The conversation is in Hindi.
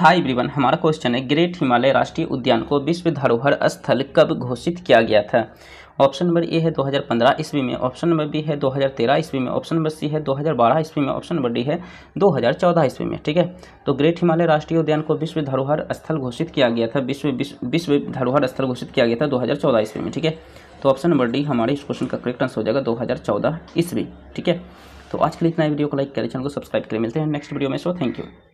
हाय ब्रिवन हमारा क्वेश्चन है ग्रेट हिमालय राष्ट्रीय उद्यान को विश्व धरोहर स्थल कब घोषित किया गया था ऑप्शन नंबर ए है 2015 ईस्वी में ऑप्शन नंबर बी है 2013 ईस्वी में ऑप्शन नंबर सी है 2012 ईस्वी में ऑप्शन नंबर डी है 2014 ईस्वी में ठीक है तो ग्रेट हिमालय राष्ट्रीय उद्यान को विश्व धरोहर स्थल घोषित किया गया था विश्व विश्व धरोहर स्थल घोषित किया गया था दो ईस्वी में ठीक है तो ऑप्शन नंबर डी हमारे इस क्वेश्चन का करेक्ट आंसर हो जाएगा दो ईस्वी ठीक है तो आज के लिए इतना वीडियो को लाइक करें चैनल को सब्सक्राइब करें मिलते हैं नेक्स्ट वीडियो में सो थैंक यू